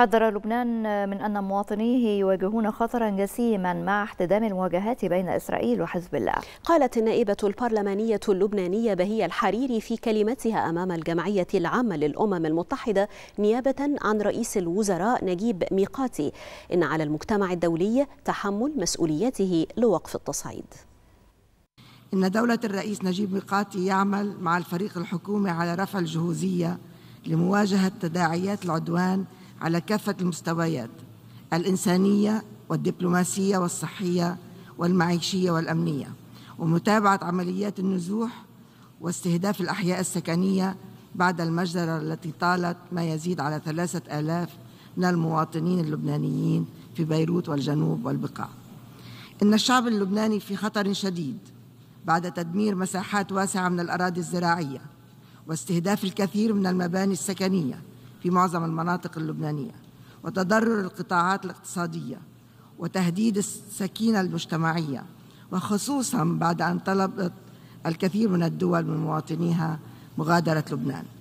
حذر لبنان من أن مواطنيه يواجهون خطرا جسيما مع احتدام المواجهات بين إسرائيل وحزب الله قالت النائبة البرلمانية اللبنانية بهية الحريري في كلمتها أمام الجمعية العامة للأمم المتحدة نيابة عن رئيس الوزراء نجيب ميقاتي إن على المجتمع الدولي تحمل مسؤوليته لوقف التصعيد إن دولة الرئيس نجيب ميقاتي يعمل مع الفريق الحكومي على رفع الجهوزية لمواجهة تداعيات العدوان على كافة المستويات الإنسانية والدبلوماسية والصحية والمعيشية والأمنية ومتابعة عمليات النزوح واستهداف الأحياء السكنية بعد المجزرة التي طالت ما يزيد على ثلاثة آلاف من المواطنين اللبنانيين في بيروت والجنوب والبقاع إن الشعب اللبناني في خطر شديد بعد تدمير مساحات واسعة من الأراضي الزراعية واستهداف الكثير من المباني السكنيه في معظم المناطق اللبنانية وتضرر القطاعات الاقتصادية وتهديد السكينة المجتمعية وخصوصا بعد أن طلبت الكثير من الدول من مواطنيها مغادرة لبنان